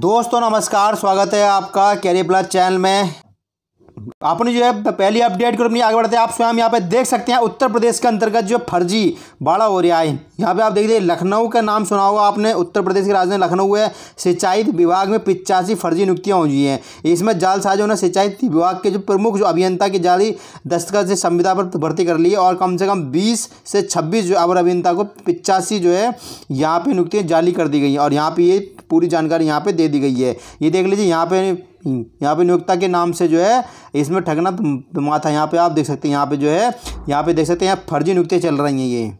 दोस्तों नमस्कार स्वागत है आपका कैरी प्लस चैनल में आपने जो है पहली अपडेट के रूप में आगे बढ़ते हैं आप स्वयं यहाँ पे देख सकते हैं उत्तर प्रदेश के अंतर्गत जो फर्जी बाड़ा हो रहा है यहाँ पे आप देख देखिए लखनऊ का नाम सुना होगा आपने उत्तर प्रदेश की राजधानी लखनऊ है सिंचाई विभाग में पिचासी फर्जी नियुक्तियाँ हुई हैं इसमें जालसाजों ने सिंचाई विभाग के जो प्रमुख जो अभियंता की जाली दस्तखत से संविदा पर भर्ती कर ली है और कम से कम बीस से छब्बीस जो अवर अभियंता को पिचासी जो है यहाँ पर नियुक्तियाँ जाली कर दी गई हैं और यहाँ पर ये पूरी जानकारी यहाँ पर दे दी गई है ये देख लीजिए यहाँ पर यहाँ पे नियोक्ता के नाम से जो है इसमें ठगना माथा यहाँ पे आप देख सकते हैं यहाँ पे जो है यहाँ पे देख सकते हैं यहाँ फर्जी नियुक्तियाँ चल रही हैं ये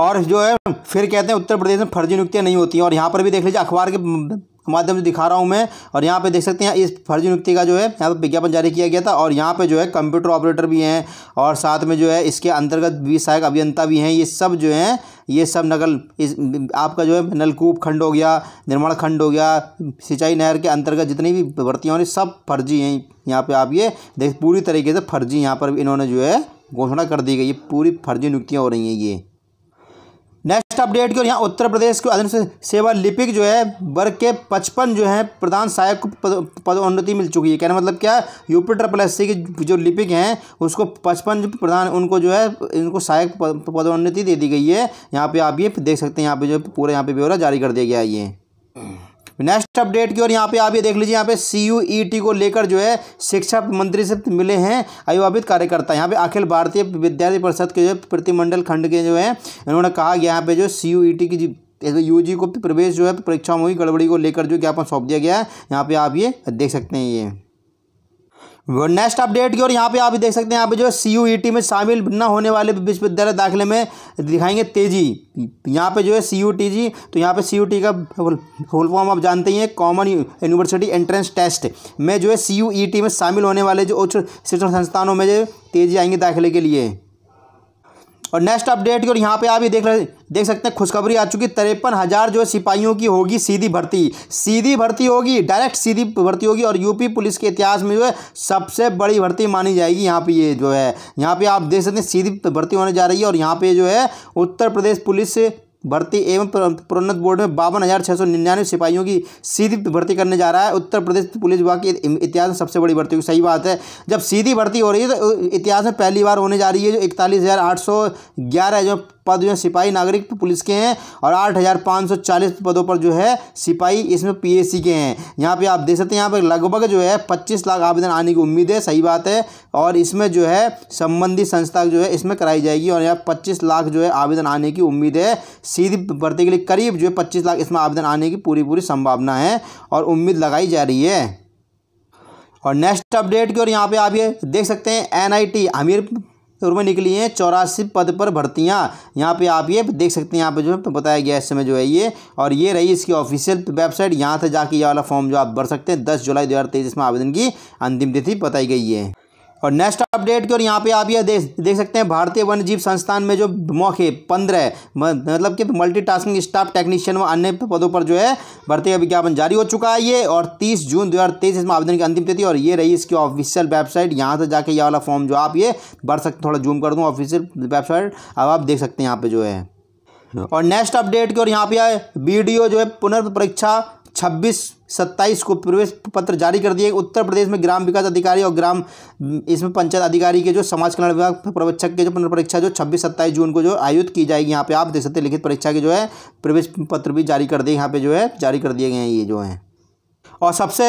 और जो है फिर कहते हैं उत्तर प्रदेश में फर्जी नियुक्तियाँ नहीं होती हैं और यहाँ पर भी देख लीजिए अखबार के माध्यम से दिखा रहा हूँ मैं और यहाँ पे देख सकते हैं इस फर्जी नियुक्ति का जो है यहाँ पर विज्ञापन जारी किया गया था और यहाँ पे जो है कंप्यूटर ऑपरेटर भी हैं और साथ में जो है इसके अंतर्गत भी सहायक अभियंता भी हैं ये सब जो हैं ये सब नकल इस आपका जो है नलकूप खंड हो गया निर्माण खंड हो गया सिंचाई नहर के अंतर्गत जितनी भी भर्तियाँ हो रही सब फर्जी हैं यहाँ पर आप ये देख पूरी तरीके से फर्जी यहाँ पर इन्होंने जो है घोषणा कर दी गई ये पूरी फर्जी नियुक्तियाँ हो रही हैं ये नेक्स्ट अपडेट की और यहाँ उत्तर प्रदेश के अधीन सेवा लिपिक जो है वर्ग के पचपन जो है प्रधान सहायक को पदोन्नति मिल चुकी है कहना मतलब क्या यूपी ट्रिपल एस सी की जो लिपिक हैं उसको पचपन प्रधान उनको जो है इनको सहायक पदोन्नति दे दी गई है यहाँ पे आप ये देख सकते हैं यहाँ पे जो पूरा यहाँ पे ब्यौरा जारी कर दिया गया है ये नेक्स्ट अपडेट की और यहाँ पे आप ये देख लीजिए यहाँ पे सी यू ई टी को लेकर जो है शिक्षा मंत्री से मिले हैं अभिभावित कार्यकर्ता यहाँ पे अखिल भारतीय विद्यार्थी परिषद के जो प्रतिमंडल खंड के जो है इन्होंने कहा गया यहाँ पे जो सी यू ई टी की जी को प्रवेश जो है परीक्षा में हुई गड़बड़ी को लेकर जो ज्ञापन सौंप दिया गया है यहाँ पे आप ये देख सकते हैं ये नेक्स्ट अपडेट की और यहाँ पे आप देख सकते हैं यहाँ पे जो है सी e में शामिल न होने वाले विश्वविद्यालय दाखिले में दिखाएंगे तेजी यहाँ पे जो है सी यू e जी तो यहाँ पे सी e का फुल फॉर्म आप जानते ही हैं कॉमन यूनिवर्सिटी एंट्रेंस टेस्ट में जो है सी में शामिल होने वाले जो उच्च शिक्षण संस्थानों में जो तेजी आएंगे दाखिले के लिए और नेक्स्ट अपडेट की और यहाँ पे आप ये देख रहे देख सकते हैं खुशखबरी आ चुकी तिरपन हज़ार जो है सिपाहियों की होगी सीधी भर्ती सीधी भर्ती होगी डायरेक्ट सीधी भर्ती होगी और यूपी पुलिस के इतिहास में जो है सबसे बड़ी भर्ती मानी जाएगी यहाँ पे ये जो है यहाँ पे आप देख सकते हैं सीधी भर्ती होने जा रही है और यहाँ पे जो है उत्तर प्रदेश पुलिस भर्ती एवं प्रोन्नत बोर्ड में बावन हज़ार छः सौ निन्यानवे सिपाहियों की सीधी भर्ती करने जा रहा है उत्तर प्रदेश पुलिस विभाग की इतिहास में सबसे बड़ी भर्ती सही बात है जब सीधी भर्ती हो रही है तो इतिहास में पहली बार होने जा रही है जो इकतालीस हज़ार आठ सौ ग्यारह जो पद जो है सिपाही नागरिक पुलिस के हैं और आठ हज़ार पाँच सौ चालीस पदों पर जो है सिपाही इसमें पीएससी के हैं यहाँ पे आप देख सकते हैं यहाँ पर लगभग जो है पच्चीस लाख आवेदन आने की उम्मीद है सही बात है और इसमें जो है संबंधित संस्था जो है इसमें कराई जाएगी और यहाँ पच्चीस लाख जो है आवेदन आने की उम्मीद है सीधी भर्ती के लिए करीब जो है पच्चीस लाख इसमें आवेदन आने की पूरी पूरी संभावना है और उम्मीद लगाई जा रही है और नेक्स्ट अपडेट की और यहाँ पे आप ये देख सकते हैं एनआईटी हमीरपुर में निकली हैं चौरासी पद पर भर्तियां यहाँ पे आप ये देख सकते हैं यहाँ पे जो है बताया गया इस समय जो है ये और ये रही इसकी ऑफिशियल वेबसाइट यहाँ से जाके ये वाला फॉर्म जो आप भर सकते हैं दस जुलाई दो हज़ार तेईस में आवेदन की अंतिम तिथि बताई गई है और नेक्स्ट अपडेट की और यहाँ पे आप यह देख देख सकते हैं भारतीय वन्य जीव संस्थान में जो मौके पंद्रह मतलब कि मल्टीटास्किंग स्टाफ टेक्नीशियन व अन्य पदों पर जो है भर्ती का विज्ञापन जारी हो चुका है ये और तीस जून दो इसमें आवेदन की अंतिम तिथि और ये रही इसकी ऑफिशियल वेबसाइट यहाँ से जाके ये वाला फॉर्म जो आप ये भर सकते थोड़ा जूम कर दूँ ऑफिशियल वेबसाइट अब आप देख सकते हैं यहाँ पर जो है और नेक्स्ट अपडेट की और यहाँ पे बी जो है पुनर्परीक्षा छब्बीस सत्ताईस को प्रवेश पत्र जारी कर दिए उत्तर प्रदेश में ग्राम विकास अधिकारी और ग्राम इसमें पंचायत अधिकारी के जो समाज कल्याण विभाग प्रवक्षक के जो परीक्षा जो छब्बीस सत्ताईस जून को जो आयोजित की जाएगी यहाँ पे आप देख सकते लिखित परीक्षा के जो है प्रवेश पत्र भी जारी कर दिए यहाँ पे जो है जारी कर दिए गए हैं ये जो है और सबसे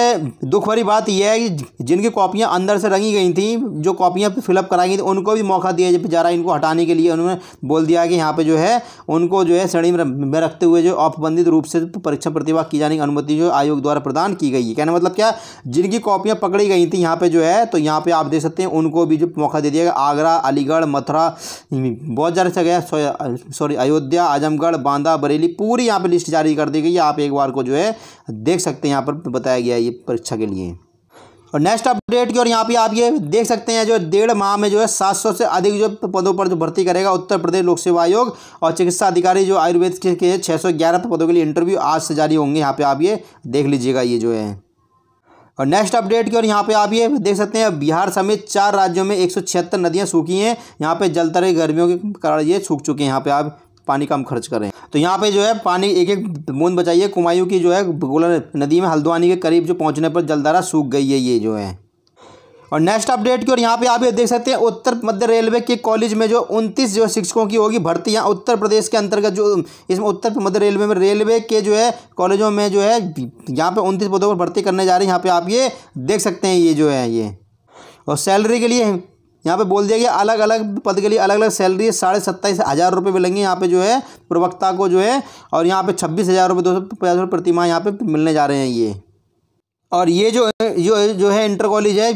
दुख भरी बात यह है कि जिनकी कॉपियाँ अंदर से रंगी गई थी जो कॉपियाँ फिलअप कराई गई थी उनको भी मौका दिया जा रहा है इनको हटाने के लिए उन्होंने बोल दिया कि यहाँ पे जो है उनको जो है श्रेणी में रखते हुए जो अपबंधित रूप से परीक्षा प्रतिभा की जाने की अनुमति जो आयोग द्वारा प्रदान की गई है कहने मतलब क्या जिनकी कॉपियाँ पकड़ी गई थी यहाँ पर जो है तो यहाँ पर आप देख सकते हैं उनको भी जो मौका दे दिया गया आगरा अलीगढ़ मथुरा बहुत ज़्यादा जगह सॉरी अयोध्या आजमगढ़ बांदा बरेली पूरी यहाँ पर लिस्ट जारी कर दी गई आप एक बार को जो है देख सकते हैं यहाँ पर बताया गया है ये परीक्षा के लिए और नेक्स्ट अपडेट की और यहाँ पे आप ये देख सकते हैं जो डेढ़ माह में जो है 700 से अधिक जो पदों पर जो भर्ती करेगा उत्तर प्रदेश लोक सेवा आयोग और चिकित्सा अधिकारी जो आयुर्वेद के, के 611 पदों के लिए इंटरव्यू आज से जारी होंगे यहाँ पे आप ये देख लीजिएगा ये जो है और नेक्स्ट अपडेट की और यहाँ पे आप ये देख सकते हैं बिहार समेत चार राज्यों में एक नदियाँ सूखी हैं यहाँ पे जलतरे गर्मियों के कारण ये सूख चुके हैं यहाँ पे आप पानी कम खर्च करें तो यहाँ पे जो है पानी एक एक बूंद बचाइए कुमायूं की जो है गोला नदी में हल्द्वानी के करीब जो पहुँचने पर जलधारा सूख गई है ये जो है और नेक्स्ट अपडेट की और यहाँ पे आप ये देख सकते हैं उत्तर मध्य रेलवे के कॉलेज में जो उनतीस जो शिक्षकों की होगी भर्ती यहाँ उत्तर प्रदेश के अंतर्गत जो इसमें उत्तर मध्य रेलवे में रेलवे के जो है कॉलेजों में जो है यहाँ पे उनतीस पदों पर भर्ती करने जा रही है यहाँ पे आप ये देख सकते हैं ये जो है ये और सैलरी के लिए यहाँ पे बोल दिया गया अलग अलग पद के लिए अलग अलग सैलरी साढ़े सत्ताईस हज़ार रुपये मिलेंगे यहाँ पे जो है प्रवक्ता को जो है और यहाँ पे छब्बीस हज़ार रुपये दो सौ पचास रुपये प्रतिमा यहाँ पे मिलने जा रहे हैं ये और ये जो जो जो है इंटर कॉलेज है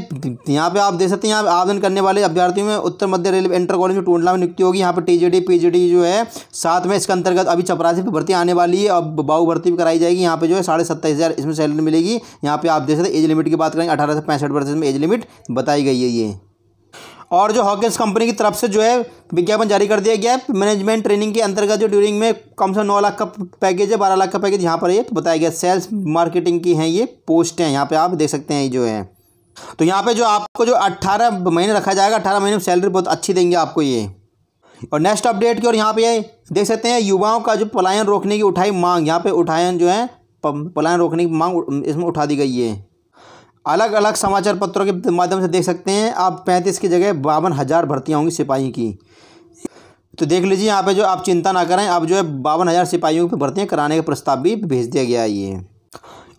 यहाँ पे आप देख सकते हैं यहाँ आवेदन करने वाले अभ्यर्थियों में Uttar Madhya railway inter college में टोंडला में नियुक्ति होगी यहाँ पे टीजीडी पीजीडी जो है साथ में इसके अंतर्गत अभी चपरासी की भर्ती आने वाली है अब बाहु भर्ती भी कराई जाएगी यहाँ पे जो है साढ़े सत्ताईस हज़ार इसमें सैलरी मिलेगी यहाँ पे आप देख सकते हैं एज लिमिट की बात करेंगे अठारह से पैंसठ परसेंट में एज लिमिट बताई गई है ये और जो हॉकिस कंपनी की तरफ से जो है विज्ञापन जारी कर दिया गया है मैनेजमेंट ट्रेनिंग के अंतर्गत जो ड्यूरिंग में कम से कम नौ लाख का पैकेज है बारह लाख का पैकेज यहाँ पर ये तो बताया गया सेल्स मार्केटिंग की हैं ये पोस्ट हैं यहाँ पे आप देख सकते हैं ये जो है तो यहाँ पे जो आपको जो अट्ठारह महीने रखा जाएगा अट्ठारह महीने में सैलरी बहुत अच्छी देंगे आपको ये और नेक्स्ट अपडेट की और यहाँ ये देख सकते हैं युवाओं का जो पलायन रोकने की उठाई मांग यहाँ पर उठायन जो है पलायन रोकने की मांग इसमें उठा दी गई है अलग अलग समाचार पत्रों के माध्यम से देख सकते हैं आप पैंतीस की जगह बावन हज़ार भर्तियाँ होंगी सिपाही की तो देख लीजिए यहाँ पे जो आप चिंता ना करें अब जो है बावन हज़ार सिपाहियों की भर्तियाँ कराने का प्रस्ताव भी भेज दिया गया है ये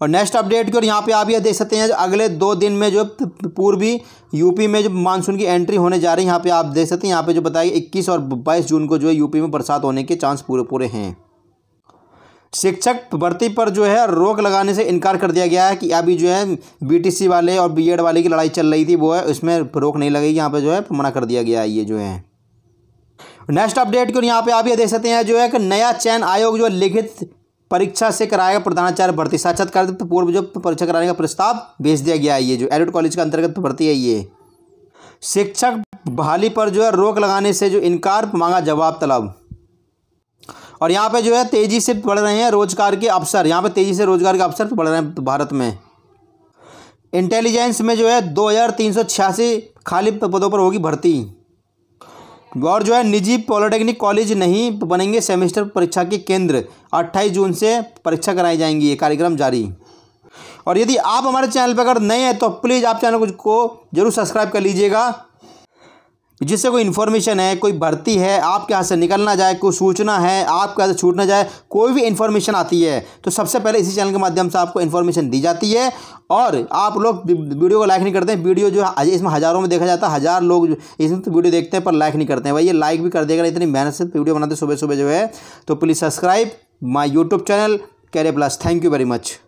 और नेक्स्ट अपडेट की और यहाँ पे आप यह देख सकते हैं अगले दो दिन में जो पूर्वी यूपी में जो मानसून की एंट्री होने जा रही है यहाँ पर आप देख सकते हैं यहाँ पर जो बताइए इक्कीस और बाईस जून को जो है यूपी में बरसात होने के चांस पूरे पूरे हैं शिक्षक भर्ती पर जो है रोक लगाने से इनकार कर दिया गया है कि अभी जो है बीटीसी वाले और बीएड वाले की लड़ाई चल रही थी वो है उसमें रोक नहीं लगेगी यहाँ पर जो है मना कर दिया गया है ये जो है नेक्स्ट अपडेट क्यों यहाँ पे आप ये देख सकते हैं जो है कि नया चयन आयोग जो लिखित परीक्षा से कराएगा प्रधानाचार्य भर्ती साक्षात्कार पूर्व जो परीक्षा कराने का प्रस्ताव भेज दिया गया है ये जो एडिट कॉलेज के अंतर्गत भर्ती है ये शिक्षक बहाली पर जो है रोक लगाने से जो इनकार मांगा जवाब तलब और यहाँ पे जो है तेज़ी से बढ़ रहे हैं रोजगार के अवसर यहाँ पे तेज़ी से रोजगार के अवसर बढ़ रहे हैं भारत में इंटेलिजेंस में जो है दो हज़ार तीन सौ छियासी खाली पदों पर होगी भर्ती और जो है निजी पॉलिटेक्निक कॉलेज नहीं बनेंगे सेमेस्टर परीक्षा के केंद्र 28 जून से परीक्षा कराई जाएंगी ये कार्यक्रम जारी और यदि आप हमारे चैनल पर अगर नए हैं तो प्लीज़ आप चैनल को जरूर सब्सक्राइब कर लीजिएगा जिससे कोई इन्फॉर्मेशन है कोई भर्ती है आपके यहाँ से निकल ना जाए कोई सूचना है आपके यहाँ से छूट ना जाए कोई भी इन्फॉर्मेशन आती है तो सबसे पहले इसी चैनल के माध्यम से आपको इन्फॉर्मेशन दी जाती है और आप लोग वीडियो को लाइक नहीं करते हैं वीडियो जो है इसमें हज़ारों में देखा जाता है हज़ार लोग इसमें तो वीडियो देखते हैं पर लाइक नहीं करते हैं भाई ये लाइक भी कर देगा इतनी मेहनत से वीडियो बनाते सुबह सुबह जो है तो please subscribe my YouTube channel कैरे plus thank you very much